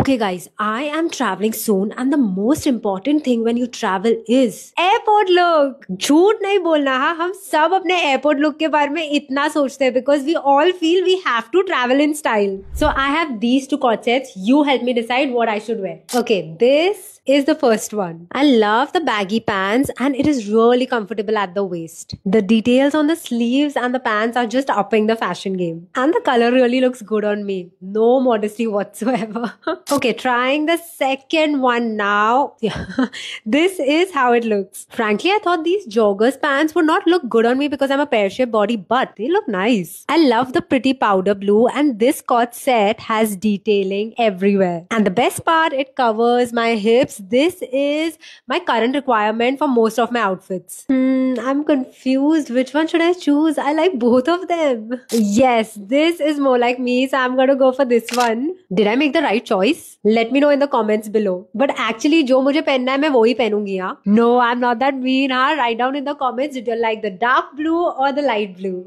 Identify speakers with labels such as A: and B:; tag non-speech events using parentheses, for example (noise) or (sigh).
A: Okay, guys, I am traveling soon, and the most important thing when you travel is airport look. झूठ नहीं बोलना हाँ हम सब अपने airport look के बारे में इतना सोचते हैं because we all feel we have to travel in style. So I have these two corsets. You help me decide what I should wear. Okay, this is the first one. I love the baggy pants and it is really comfortable at the waist. The details on the sleeves and the pants are just upping the fashion game. And the color really looks good on me. No modesty whatsoever. (laughs) Okay, trying the second one now. (laughs) this is how it looks. Frankly, I thought these joggers pants would not look good on me because I'm a pear-shaped body, but they look nice. I love the pretty powder blue and this cord set has detailing everywhere. And the best part, it covers my hips. This is my current requirement for most of my outfits. Hmm, I'm confused. Which one should I choose? I like both of them. Yes, this is more like me, so I'm gonna go for this one. Did I make the right choice? This let me know in the comments below but actually जो मुझे पहनना है मैं वो ही पहनूंगी no I am not that mean or write down in the comments did like the dark blue और the light blue